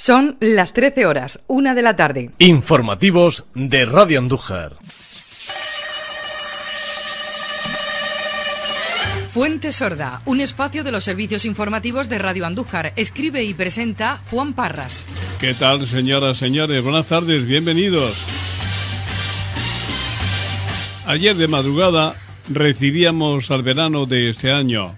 Son las 13 horas, una de la tarde. Informativos de Radio Andújar. Fuente Sorda, un espacio de los servicios informativos de Radio Andújar. Escribe y presenta Juan Parras. ¿Qué tal, señoras, señores? Buenas tardes, bienvenidos. Ayer de madrugada recibíamos al verano de este año.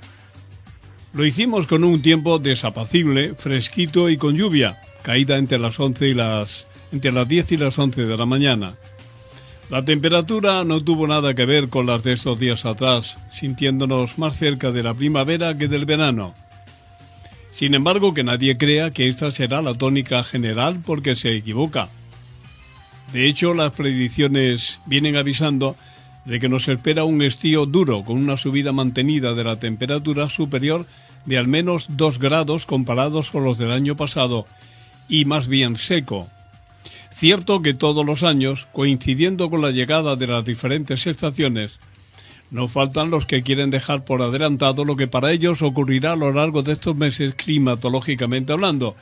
Lo hicimos con un tiempo desapacible, fresquito y con lluvia, caída entre las 11 y las entre las 10 y las 11 de la mañana. La temperatura no tuvo nada que ver con las de estos días atrás, sintiéndonos más cerca de la primavera que del verano. Sin embargo, que nadie crea que esta será la tónica general porque se equivoca. De hecho, las predicciones vienen avisando de que nos espera un estío duro con una subida mantenida de la temperatura superior de al menos 2 grados comparados con los del año pasado y más bien seco. Cierto que todos los años, coincidiendo con la llegada de las diferentes estaciones, no faltan los que quieren dejar por adelantado lo que para ellos ocurrirá a lo largo de estos meses climatológicamente hablando.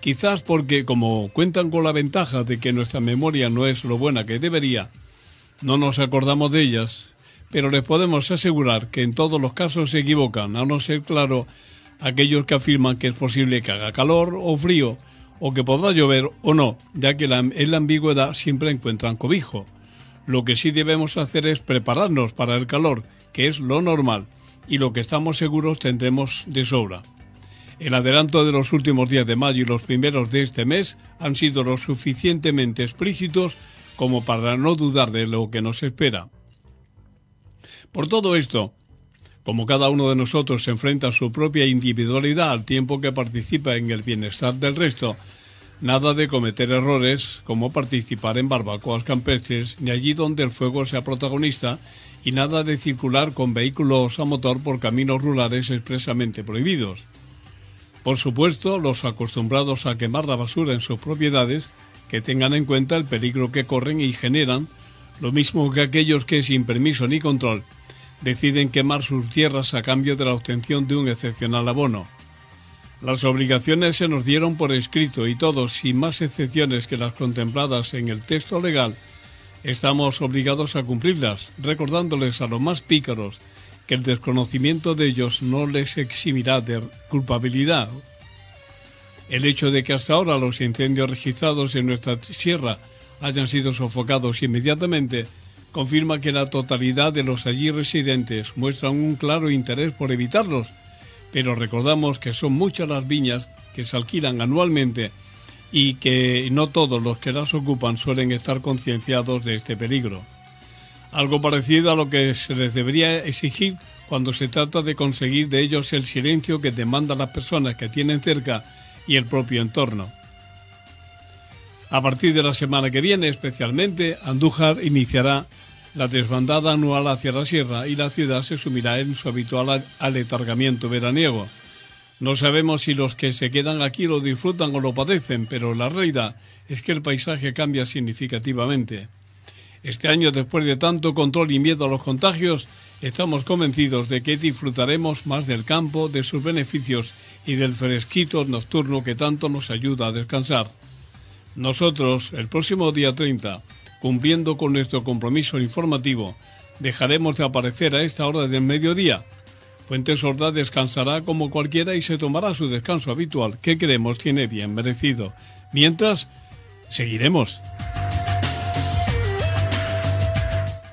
Quizás porque, como cuentan con la ventaja de que nuestra memoria no es lo buena que debería, no nos acordamos de ellas, pero les podemos asegurar que en todos los casos se equivocan, a no ser claro aquellos que afirman que es posible que haga calor o frío, o que podrá llover o no, ya que en la ambigüedad siempre encuentran cobijo. Lo que sí debemos hacer es prepararnos para el calor, que es lo normal, y lo que estamos seguros tendremos de sobra. El adelanto de los últimos días de mayo y los primeros de este mes han sido lo suficientemente explícitos como para no dudar de lo que nos espera. Por todo esto, como cada uno de nosotros se enfrenta a su propia individualidad al tiempo que participa en el bienestar del resto. Nada de cometer errores como participar en barbacoas campestres ni allí donde el fuego sea protagonista y nada de circular con vehículos a motor por caminos rurales expresamente prohibidos. Por supuesto, los acostumbrados a quemar la basura en sus propiedades que tengan en cuenta el peligro que corren y generan, lo mismo que aquellos que sin permiso ni control deciden quemar sus tierras a cambio de la obtención de un excepcional abono. Las obligaciones se nos dieron por escrito y todos, sin más excepciones que las contempladas en el texto legal, estamos obligados a cumplirlas, recordándoles a los más pícaros que el desconocimiento de ellos no les eximirá de culpabilidad. El hecho de que hasta ahora los incendios registrados en nuestra sierra hayan sido sofocados inmediatamente confirma que la totalidad de los allí residentes muestran un claro interés por evitarlos, pero recordamos que son muchas las viñas que se alquilan anualmente y que no todos los que las ocupan suelen estar concienciados de este peligro. Algo parecido a lo que se les debería exigir cuando se trata de conseguir de ellos el silencio que demandan las personas que tienen cerca y el propio entorno. A partir de la semana que viene, especialmente, Andújar iniciará la desbandada anual hacia la sierra y la ciudad se sumirá en su habitual aletargamiento veraniego. No sabemos si los que se quedan aquí lo disfrutan o lo padecen, pero la realidad es que el paisaje cambia significativamente. Este año, después de tanto control y miedo a los contagios, estamos convencidos de que disfrutaremos más del campo, de sus beneficios y del fresquito nocturno que tanto nos ayuda a descansar. Nosotros, el próximo día 30, cumpliendo con nuestro compromiso informativo, dejaremos de aparecer a esta hora del mediodía. Fuentes Ordaz descansará como cualquiera y se tomará su descanso habitual, que creemos tiene bien merecido. Mientras, seguiremos.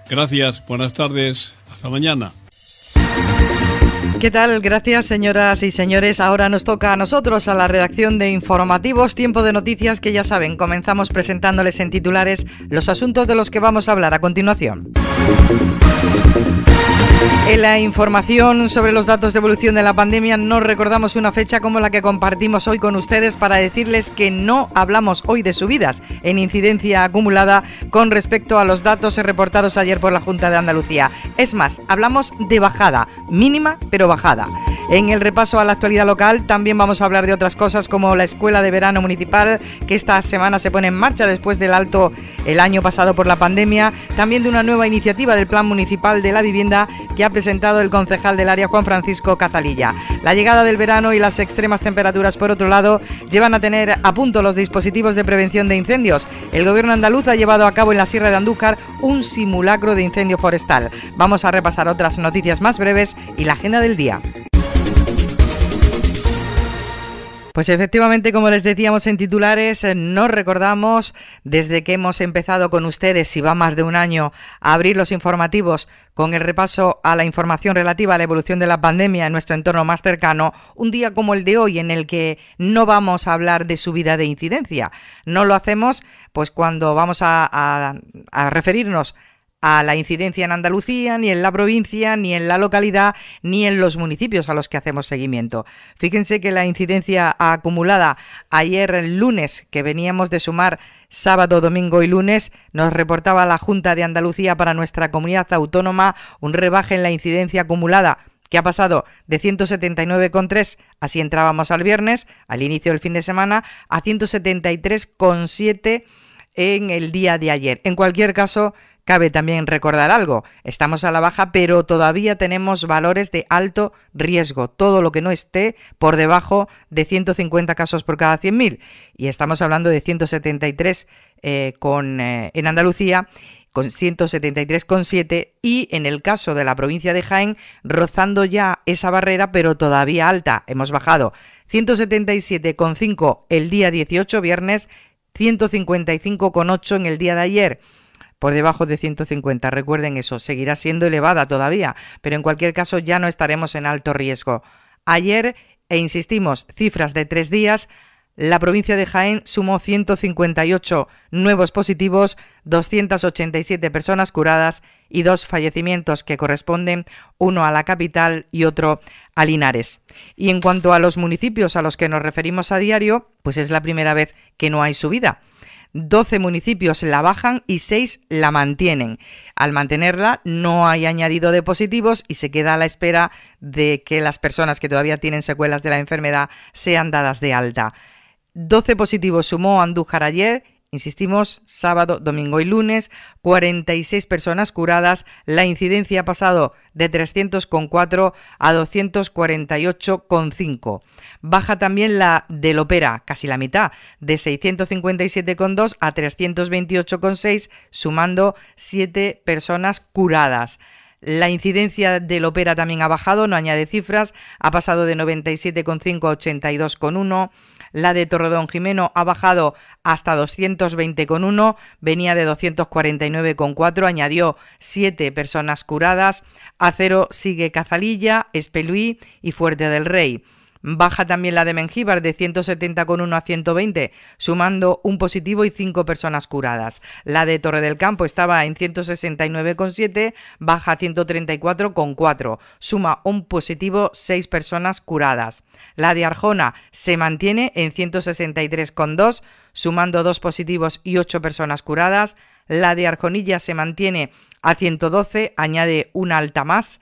Gracias, buenas tardes, hasta mañana. ¿Qué tal? Gracias, señoras y señores. Ahora nos toca a nosotros, a la redacción de informativos, tiempo de noticias que ya saben, comenzamos presentándoles en titulares los asuntos de los que vamos a hablar a continuación. En la información sobre los datos de evolución de la pandemia no recordamos una fecha como la que compartimos hoy con ustedes para decirles que no hablamos hoy de subidas en incidencia acumulada con respecto a los datos reportados ayer por la Junta de Andalucía. Es más, hablamos de bajada, mínima pero bajada. En el repaso a la actualidad local también vamos a hablar de otras cosas como la escuela de verano municipal que esta semana se pone en marcha después del alto el año pasado por la pandemia, también de una nueva iniciativa del Plan Municipal de la Vivienda que ha presentado el concejal del área Juan Francisco Cazalilla. La llegada del verano y las extremas temperaturas, por otro lado, llevan a tener a punto los dispositivos de prevención de incendios. El gobierno andaluz ha llevado a cabo en la Sierra de Andújar un simulacro de incendio forestal. Vamos a repasar otras noticias más breves y la agenda del día. Pues efectivamente, como les decíamos en titulares, eh, nos recordamos desde que hemos empezado con ustedes, si va más de un año, a abrir los informativos con el repaso a la información relativa a la evolución de la pandemia en nuestro entorno más cercano, un día como el de hoy en el que no vamos a hablar de subida de incidencia. No lo hacemos pues cuando vamos a referirnos a la incidencia en Andalucía, ni en la provincia, ni en la localidad, ni en los municipios a los que hacemos seguimiento. Fíjense que la incidencia acumulada ayer el lunes, que veníamos de sumar sábado, domingo y lunes, nos reportaba la Junta de Andalucía para nuestra comunidad autónoma un rebaje en la incidencia acumulada que ha pasado de 179,3, así entrábamos al viernes, al inicio del fin de semana, a 173,7 en el día de ayer. En cualquier caso, Cabe también recordar algo, estamos a la baja, pero todavía tenemos valores de alto riesgo, todo lo que no esté por debajo de 150 casos por cada 100.000. Y estamos hablando de 173 eh, con, eh, en Andalucía con 173,7 y en el caso de la provincia de Jaén rozando ya esa barrera pero todavía alta. Hemos bajado 177,5 el día 18 viernes, 155,8 en el día de ayer por debajo de 150. Recuerden eso, seguirá siendo elevada todavía, pero en cualquier caso ya no estaremos en alto riesgo. Ayer, e insistimos, cifras de tres días, la provincia de Jaén sumó 158 nuevos positivos, 287 personas curadas y dos fallecimientos que corresponden uno a la capital y otro a Linares. Y en cuanto a los municipios a los que nos referimos a diario, pues es la primera vez que no hay subida. 12 municipios la bajan y 6 la mantienen. Al mantenerla no hay añadido de positivos y se queda a la espera de que las personas que todavía tienen secuelas de la enfermedad sean dadas de alta. 12 positivos sumó Andújar ayer Insistimos, sábado, domingo y lunes, 46 personas curadas. La incidencia ha pasado de 300,4 a 248,5. Baja también la del Opera, casi la mitad, de 657,2 a 328,6, sumando 7 personas curadas. La incidencia del Opera también ha bajado, no añade cifras, ha pasado de 97,5 a 82,1. La de Torredón Jimeno ha bajado hasta 220,1, venía de 249,4, añadió 7 personas curadas. A cero sigue Cazalilla, Espeluí y Fuerte del Rey. Baja también la de Mengíbar de 170,1 a 120, sumando un positivo y cinco personas curadas. La de Torre del Campo estaba en 169,7, baja a 134,4, suma un positivo, 6 personas curadas. La de Arjona se mantiene en 163,2, sumando dos positivos y 8 personas curadas. La de Arjonilla se mantiene a 112, añade una alta más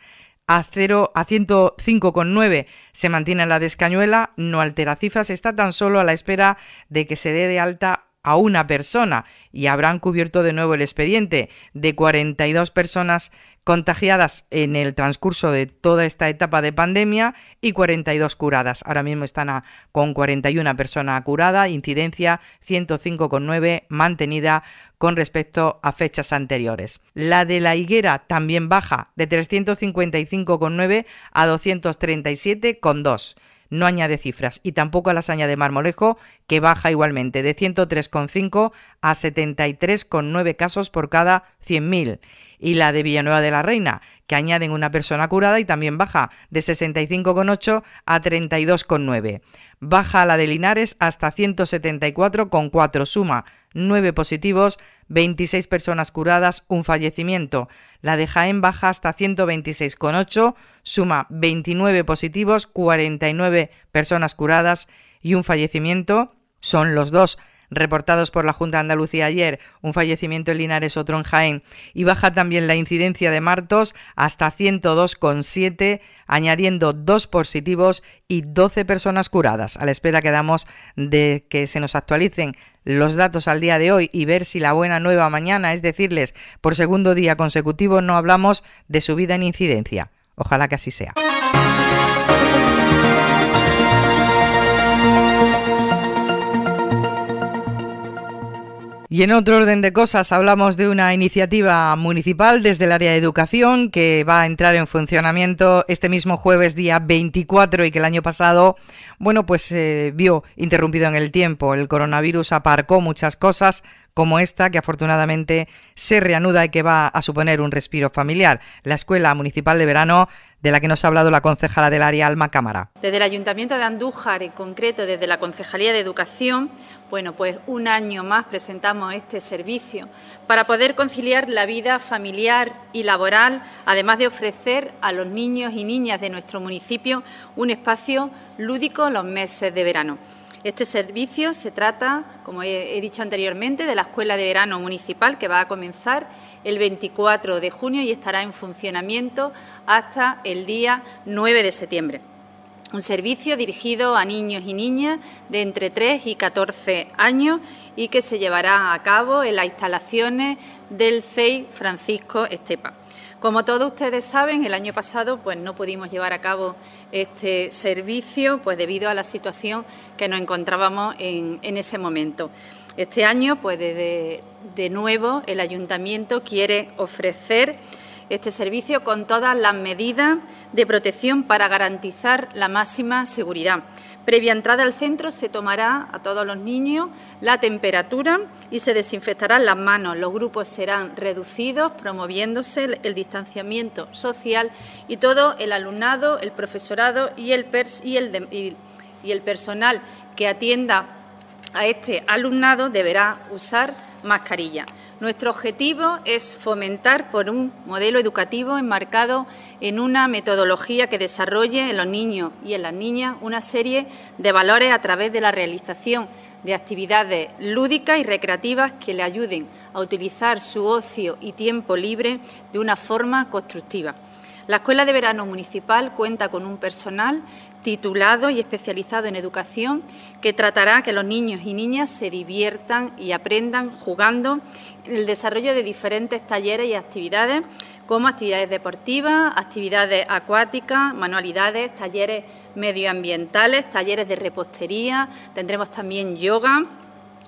a, 0, a 105,9 se mantiene la descañuela, no altera cifras, está tan solo a la espera de que se dé de alta a una persona y habrán cubierto de nuevo el expediente de 42 personas contagiadas en el transcurso de toda esta etapa de pandemia y 42 curadas. Ahora mismo están con 41 personas curadas, incidencia 105,9 mantenida con respecto a fechas anteriores. La de la higuera también baja de 355,9 a 237,2 no añade cifras y tampoco a la de Marmolejo, que baja igualmente de 103,5 a 73,9 casos por cada 100.000. Y la de Villanueva de la Reina, que añaden una persona curada y también baja de 65,8 a 32,9. Baja la de Linares hasta 174,4, suma 9 positivos 26 personas curadas, un fallecimiento. La de Jaén baja hasta 126,8, suma 29 positivos, 49 personas curadas y un fallecimiento. Son los dos reportados por la Junta de Andalucía ayer, un fallecimiento en Linares, otro en Jaén, y baja también la incidencia de Martos hasta 102,7, añadiendo dos positivos y 12 personas curadas. A la espera quedamos de que se nos actualicen los datos al día de hoy y ver si la buena nueva mañana, es decirles, por segundo día consecutivo no hablamos de subida en incidencia. Ojalá que así sea. Y en otro orden de cosas, hablamos de una iniciativa municipal desde el área de educación que va a entrar en funcionamiento este mismo jueves día 24 y que el año pasado, bueno, pues se eh, vio interrumpido en el tiempo. El coronavirus aparcó muchas cosas, como esta que afortunadamente se reanuda y que va a suponer un respiro familiar. La Escuela Municipal de Verano de la que nos ha hablado la concejala del área Alma Cámara. Desde el Ayuntamiento de Andújar, en concreto desde la Concejalía de Educación, bueno, pues un año más presentamos este servicio para poder conciliar la vida familiar y laboral, además de ofrecer a los niños y niñas de nuestro municipio un espacio lúdico los meses de verano. Este servicio se trata, como he dicho anteriormente, de la Escuela de Verano Municipal que va a comenzar el 24 de junio y estará en funcionamiento hasta el día 9 de septiembre. Un servicio dirigido a niños y niñas de entre 3 y 14 años y que se llevará a cabo en las instalaciones del CEI Francisco Estepa. Como todos ustedes saben, el año pasado pues, no pudimos llevar a cabo este servicio pues, debido a la situación que nos encontrábamos en, ese momento. Este año, pues, de nuevo, el ayuntamiento quiere ofrecer este servicio con todas las medidas de protección para garantizar la máxima seguridad. Previa entrada al centro se tomará a todos los niños la temperatura y se desinfectarán las manos. Los grupos serán reducidos, promoviéndose el, distanciamiento social y todo el alumnado, el profesorado y el personal que atienda a este alumnado deberá usar mascarilla. Nuestro objetivo es fomentar por un modelo educativo enmarcado en una metodología que desarrolle en los niños y en las niñas una serie de valores a través de la realización de actividades lúdicas y recreativas que le ayuden a utilizar su ocio y tiempo libre de una forma constructiva. La Escuela de Verano Municipal cuenta con un personal titulado y especializado en educación que tratará que los niños y niñas se diviertan y aprendan jugando en el desarrollo de diferentes talleres y actividades como actividades deportivas, actividades acuáticas, manualidades, talleres medioambientales, talleres de repostería, tendremos también yoga,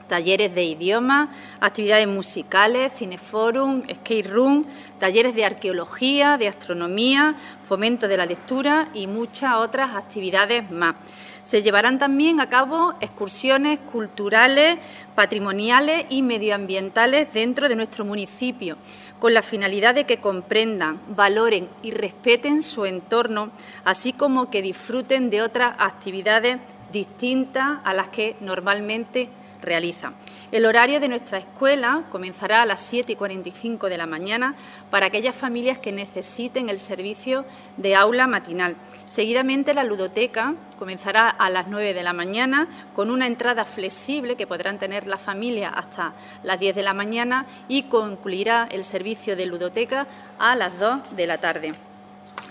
talleres de idioma, actividades musicales, cineforum, skate room, talleres de arqueología, de astronomía, fomento de la lectura y muchas otras actividades más. Se llevarán también a cabo excursiones culturales, patrimoniales y medioambientales dentro de nuestro municipio, con la finalidad de que comprendan, valoren y respeten su entorno, así como que disfruten de otras actividades distintas a las que normalmente realiza. El horario de nuestra escuela comenzará a las 7 y 45 de la mañana para aquellas familias que necesiten el servicio de aula matinal. Seguidamente la ludoteca comenzará a las 9 de la mañana con una entrada flexible que podrán tener las familias hasta las 10 de la mañana y concluirá el servicio de ludoteca a las 2 de la tarde.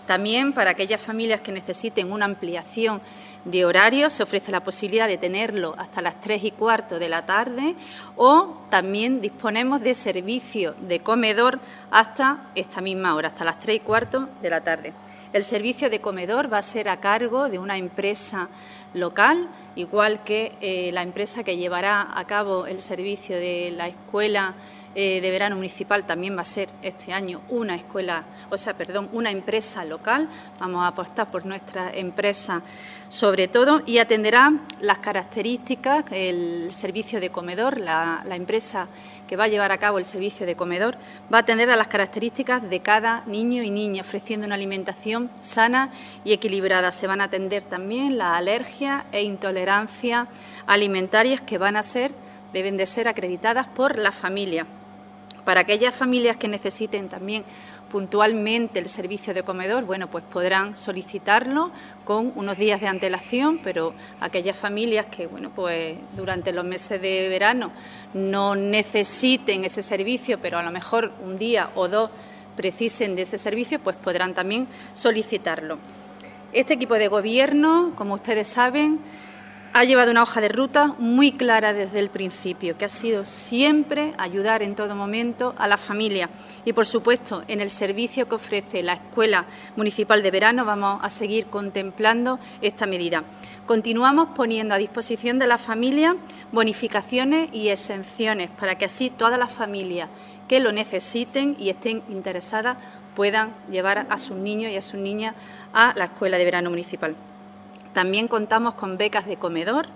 También para aquellas familias que necesiten una ampliación de horario se ofrece la posibilidad de tenerlo hasta las tres y cuarto de la tarde o también disponemos de servicio de comedor hasta esta misma hora, hasta las tres y cuarto de la tarde. El servicio de comedor va a ser a cargo de una empresa local, igual que eh, la empresa que llevará a cabo el servicio de la escuela eh, de verano municipal también va a ser este año una escuela, o sea, perdón, una empresa local. Vamos a apostar por nuestra empresa sobre todo y atenderá las características, el servicio de comedor, la, la empresa que va a llevar a cabo el servicio de comedor va a atender a las características de cada niño y niña, ofreciendo una alimentación sana y equilibrada. Se van a atender también las alergias e intolerancias alimentarias que van a ser, deben de ser acreditadas por la familia. Para aquellas familias que necesiten también puntualmente el servicio de comedor, bueno, pues podrán solicitarlo con unos días de antelación, pero aquellas familias que, bueno, pues durante los meses de verano no necesiten ese servicio, pero a lo mejor un día o dos precisen de ese servicio, pues podrán también solicitarlo. Este equipo de gobierno, como ustedes saben, ha llevado una hoja de ruta muy clara desde el principio, que ha sido siempre ayudar en todo momento a la familia. Y, por supuesto, en el servicio que ofrece la Escuela Municipal de Verano vamos a seguir contemplando esta medida. Continuamos poniendo a disposición de la familia bonificaciones y exenciones para que así todas las familias que lo necesiten y estén interesadas puedan llevar a sus niños y a sus niñas a la Escuela de Verano Municipal. También contamos con becas de comedor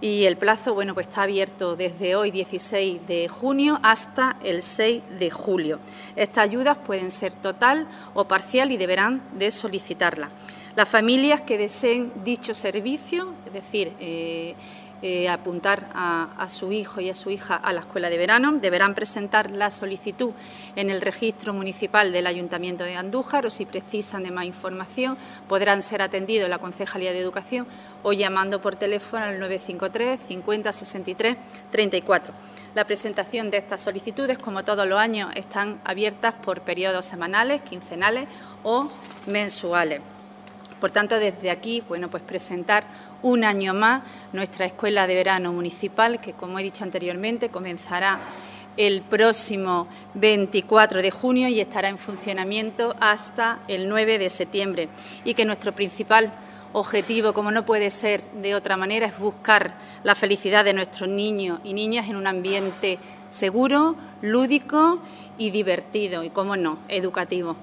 y el plazo bueno, pues está abierto desde hoy 16 de junio hasta el 6 de julio. Estas ayudas pueden ser total o parcial y deberán de solicitarla. Las familias que deseen dicho servicio, es decir, eh, eh, apuntar a, su hijo y a su hija a la escuela de verano. Deberán presentar la solicitud en el registro municipal del Ayuntamiento de Andújar o si precisan de más información podrán ser atendidos en la Concejalía de Educación o llamando por teléfono al 953 50 63 34. La presentación de estas solicitudes, como todos los años, están abiertas por periodos semanales, quincenales o mensuales. Por tanto, desde aquí, bueno, pues presentar un año más nuestra escuela de verano municipal, que como he dicho anteriormente, comenzará el próximo 24 de junio y estará en funcionamiento hasta el 9 de septiembre. Y que nuestro principal objetivo, como no puede ser de otra manera, es buscar la felicidad de nuestros niños y niñas en un ambiente seguro, lúdico y divertido, y, como no, educativo.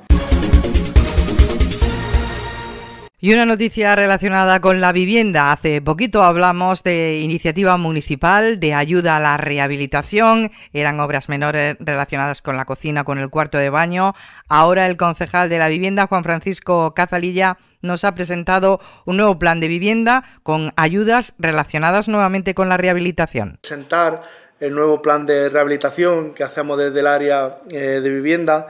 Y una noticia relacionada con la vivienda. Hace poquito hablamos de iniciativa municipal de ayuda a la rehabilitación. Eran obras menores relacionadas con la cocina, con el cuarto de baño. Ahora el concejal de la vivienda, Juan Francisco Cazalilla, nos ha presentado un nuevo plan de vivienda con ayudas relacionadas nuevamente con la rehabilitación. Presentar el nuevo plan de rehabilitación que hacemos desde el área eh, de vivienda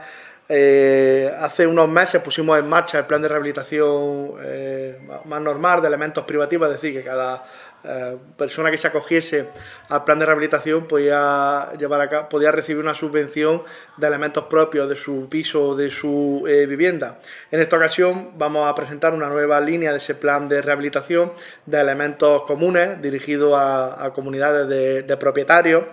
eh, hace unos meses pusimos en marcha el plan de rehabilitación eh, más normal de elementos privativos, es decir, que cada eh, persona que se acogiese al plan de rehabilitación podía, llevar podía recibir una subvención de elementos propios de su piso o de su vivienda. En esta ocasión vamos a presentar una nueva línea de ese plan de rehabilitación de elementos comunes dirigido a, comunidades de propietarios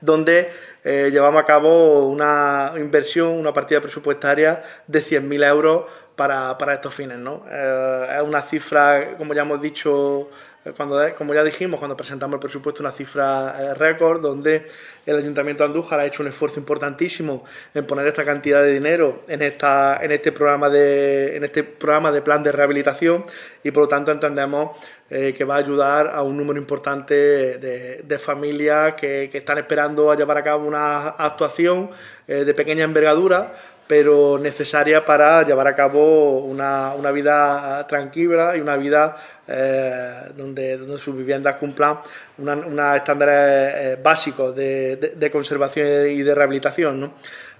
donde eh, llevamos a cabo una inversión, una partida presupuestaria de 100.000 euros para, estos fines. ¿no? Eh, es una cifra, como ya hemos dicho, eh, cuando, como ya dijimos, cuando presentamos el presupuesto, una cifra eh, récord, donde el Ayuntamiento de Andújar ha hecho un esfuerzo importantísimo en poner esta cantidad de dinero en, esta, en, este, programa de, en este programa de plan de rehabilitación y por lo tanto entendemos eh, que va a ayudar a un número importante de, familias que, están esperando a llevar a cabo una actuación de pequeña envergadura pero necesaria para llevar a cabo una, vida tranquila y una vida eh, donde, donde, sus viviendas cumplan unos estándares eh, básicos de, conservación y de rehabilitación.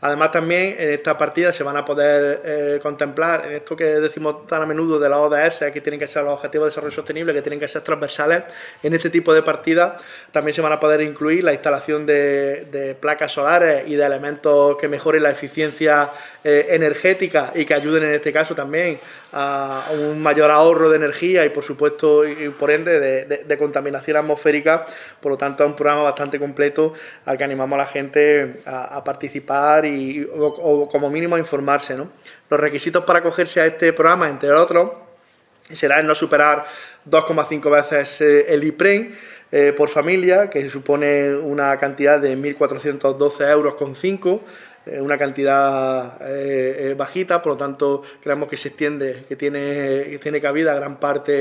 Además también en esta partida se van a poder eh, contemplar, en esto que decimos tan a menudo de la ODS, que tienen que ser los objetivos de desarrollo sostenible, que tienen que ser transversales, en este tipo de partidas también se van a poder incluir la instalación de, de placas solares y de elementos que mejoren la eficiencia eh, ...energética y que ayuden en este caso también a un mayor ahorro de energía y por supuesto por ende de, contaminación atmosférica. Por lo tanto, es un programa bastante completo al que animamos a la gente a, participar y, o, como mínimo a informarse. Los requisitos para acogerse a este programa, entre otros, será el no superar 2,5 veces eh, el IPREM eh, por familia, que supone una cantidad de 1.412 euros con 5 eh, una cantidad eh, eh, bajita, por lo tanto creemos que se extiende, que tiene, que tiene cabida gran parte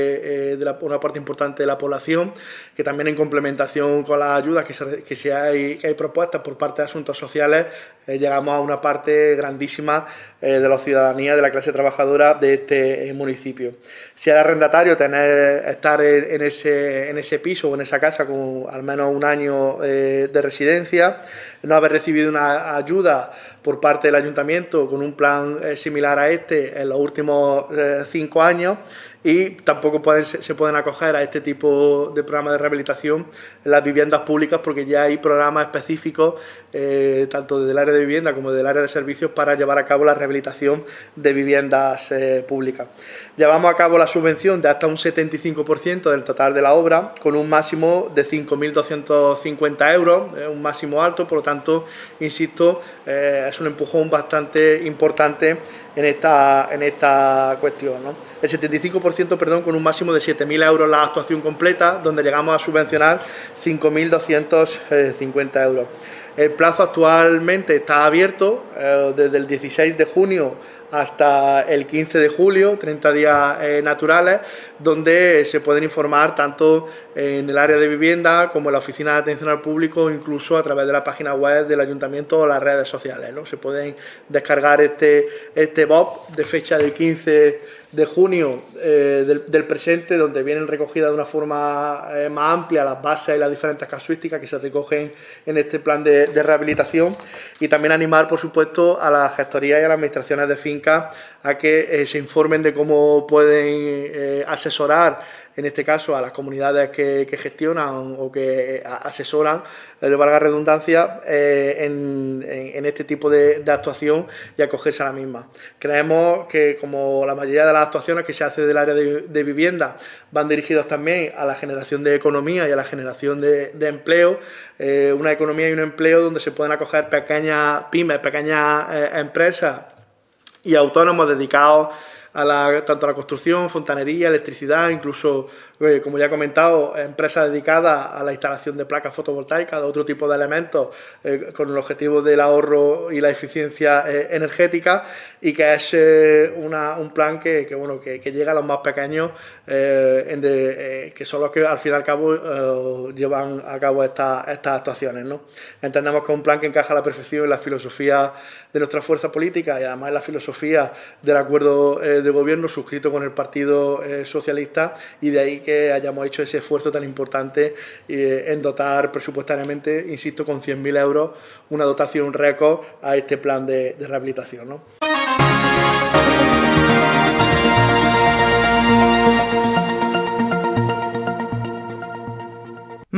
de una parte importante de la población, que también en complementación con las ayudas que, se, que, hay, que hay propuestas por parte de asuntos sociales eh, llegamos a una parte grandísima eh, de la ciudadanía, de la clase trabajadora de este eh, municipio. Si era arrendatario, tener, estar ese, en ese piso o en esa casa con al menos un año de residencia, no haber recibido una ayuda por parte del ayuntamiento con un plan similar a este en los últimos cinco años, y tampoco se pueden acoger a este tipo de programas de rehabilitación las viviendas públicas porque ya hay programas específicos, eh, tanto del área de vivienda como del área de servicios, para llevar a cabo la rehabilitación de viviendas eh, públicas. Llevamos a cabo la subvención de hasta un 75% del total de la obra, con un máximo de 5.250 euros, eh, un máximo alto, por lo tanto, insisto, es un empujón bastante importante en esta, en esta cuestión. El 75%, perdón, con un máximo de 7.000 euros la actuación completa, donde llegamos a subvencionar 5.250 euros. El plazo actualmente está abierto eh, desde el 16 de junio hasta el 15 de julio, 30 días eh, naturales, donde se pueden informar tanto en el área de vivienda como en la oficina de atención al público, incluso a través de la página web del ayuntamiento o las redes sociales. ¿no? Se pueden descargar este, este BOP de fecha del 15 de junio eh, del, presente, donde vienen recogidas de una forma eh, más amplia las bases y las diferentes casuísticas que se recogen en este plan de, rehabilitación. Y también animar, por supuesto, a las gestorías y a las administraciones de finca... a que eh, se informen de cómo pueden hacer asesorar, en este caso, a las comunidades que, gestionan o que eh, asesoran, le eh, valga redundancia, eh, en, este tipo de, actuación y acogerse a la misma. Creemos que, como la mayoría de las actuaciones que se hacen... del área de, vivienda, van dirigidas también a la generación de economía y a la generación de, empleo, una economía y un empleo donde se pueden acoger pequeñas pymes, pequeñas empresas y autónomos dedicados a la, tanto a la construcción, fontanería, electricidad, incluso como ya he comentado, empresa dedicada a la instalación de placas fotovoltaicas, de otro tipo de elementos, eh, con el objetivo del ahorro y la eficiencia eh, energética, y que es eh, un plan que, bueno, que, llega a los más pequeños, que son los que al fin y al cabo llevan a cabo estas actuaciones. ¿no? Entendemos que es un plan que encaja a la perfección en la filosofía de nuestra fuerza política y además en la filosofía del acuerdo de gobierno suscrito con el Partido Socialista, y de ahí que que hayamos hecho ese esfuerzo tan importante eh, en dotar presupuestariamente, insisto, con 100.000 euros, una dotación récord a este plan de, de rehabilitación. ¿no?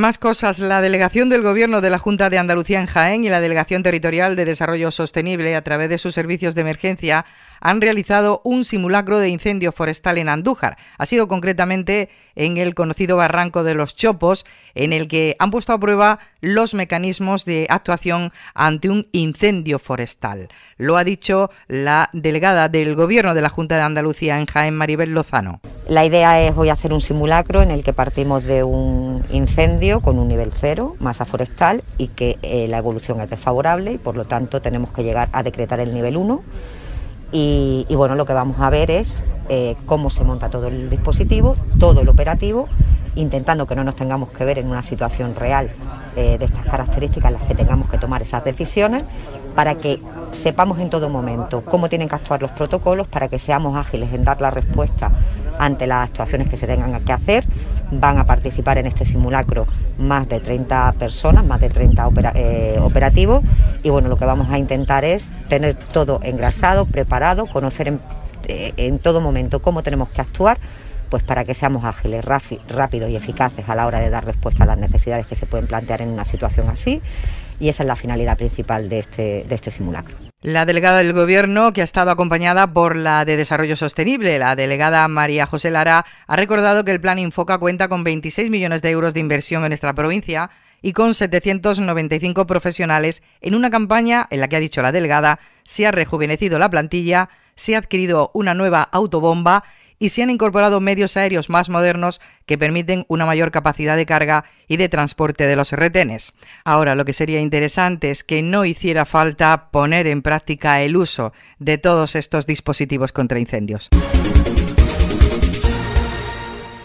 Más cosas. La delegación del Gobierno de la Junta de Andalucía en Jaén y la Delegación Territorial de Desarrollo Sostenible, a través de sus servicios de emergencia, han realizado un simulacro de incendio forestal en Andújar. Ha sido concretamente en el conocido barranco de los Chopos, en el que han puesto a prueba los mecanismos de actuación ante un incendio forestal. Lo ha dicho la delegada del Gobierno de la Junta de Andalucía en Maribel Lozano. La idea es hoy hacer un simulacro en el que partimos de un incendio con un nivel cero, masa forestal, y que eh, la evolución es desfavorable y por lo tanto tenemos que llegar a decretar el nivel 1 y, bueno, lo que vamos a ver es eh, cómo se monta todo el dispositivo, todo el operativo, intentando que no nos tengamos que ver en una situación real eh, de estas características en las que tengamos que tomar esas decisiones para que sepamos en todo momento cómo tienen que actuar los protocolos para que seamos ágiles en dar la respuesta ante las actuaciones que se tengan que hacer. Van a participar en este simulacro más de 30 personas, más de 30 eh, operativos y bueno, lo que vamos a intentar es tener todo engrasado, preparado, conocer en, eh, en todo momento cómo tenemos que actuar pues para que seamos ágiles, rápidos y eficaces a la hora de dar respuesta a las necesidades que se pueden plantear en una situación así y esa es la finalidad principal este, de este, simulacro. La delegada del Gobierno, que ha estado acompañada por la de Desarrollo Sostenible, la delegada María José Lara, ha recordado que el Plan Infoca cuenta con 26 millones de euros de inversión en nuestra provincia y con 795 profesionales en una campaña en la que ha dicho la delegada se ha rejuvenecido la plantilla, se ha adquirido una nueva autobomba y se han incorporado medios aéreos más modernos que permiten una mayor capacidad de carga y de transporte de los retenes. Ahora, lo que sería interesante es que no hiciera falta poner en práctica el uso de todos estos dispositivos contra incendios.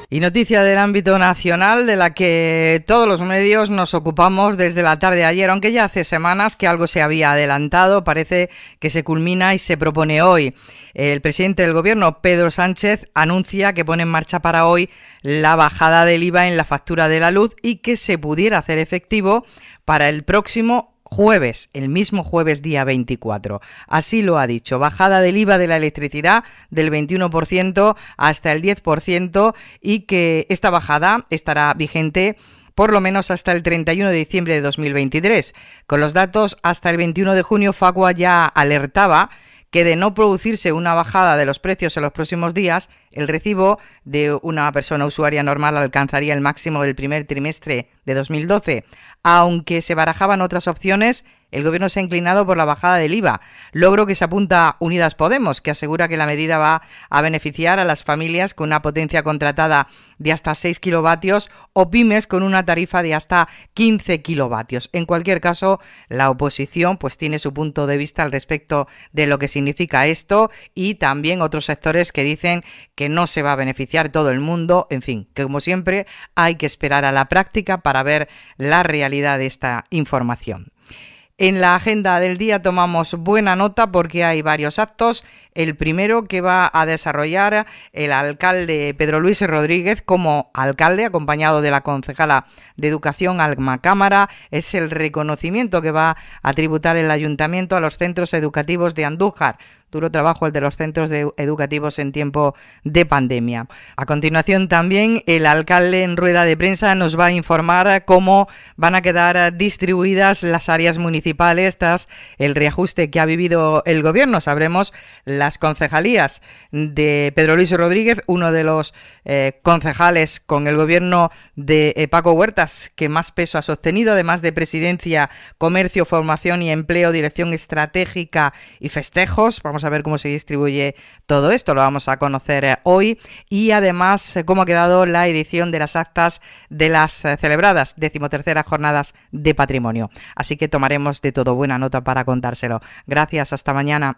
Y noticia del ámbito nacional de la que todos los medios nos ocupamos desde la tarde de ayer, aunque ya hace semanas que algo se había adelantado, parece que se culmina y se propone hoy. El presidente del gobierno, Pedro Sánchez, anuncia que pone en marcha para hoy la bajada del IVA en la factura de la luz y que se pudiera hacer efectivo para el próximo jueves, el mismo jueves día 24. Así lo ha dicho, bajada del IVA de la electricidad del 21% hasta el 10% y que esta bajada estará vigente por lo menos hasta el 31 de diciembre de 2023. Con los datos hasta el 21 de junio, Facua ya alertaba que de no producirse una bajada de los precios en los próximos días, el recibo de una persona usuaria normal alcanzaría el máximo del primer trimestre de 2012, aunque se barajaban otras opciones el gobierno se ha inclinado por la bajada del IVA, logro que se apunta Unidas Podemos, que asegura que la medida va a beneficiar a las familias con una potencia contratada de hasta 6 kilovatios o pymes con una tarifa de hasta 15 kilovatios. En cualquier caso, la oposición pues tiene su punto de vista al respecto de lo que significa esto y también otros sectores que dicen que no se va a beneficiar todo el mundo. En fin, que como siempre hay que esperar a la práctica para ver la realidad de esta información. En la agenda del día tomamos buena nota porque hay varios actos el primero que va a desarrollar el alcalde Pedro Luis Rodríguez como alcalde, acompañado de la concejala de Educación Alma Cámara, es el reconocimiento que va a tributar el ayuntamiento a los centros educativos de Andújar duro trabajo el de los centros educativos en tiempo de pandemia. A continuación también el alcalde en rueda de prensa nos va a informar cómo van a quedar distribuidas las áreas municipales tras el reajuste que ha vivido el gobierno. Sabremos la las concejalías de Pedro Luis Rodríguez, uno de los eh, concejales con el gobierno de eh, Paco Huertas que más peso ha sostenido, además de presidencia, comercio, formación y empleo, dirección estratégica y festejos. Vamos a ver cómo se distribuye todo esto, lo vamos a conocer eh, hoy. Y además, cómo ha quedado la edición de las actas de las celebradas decimoterceras jornadas de patrimonio. Así que tomaremos de todo buena nota para contárselo. Gracias, hasta mañana.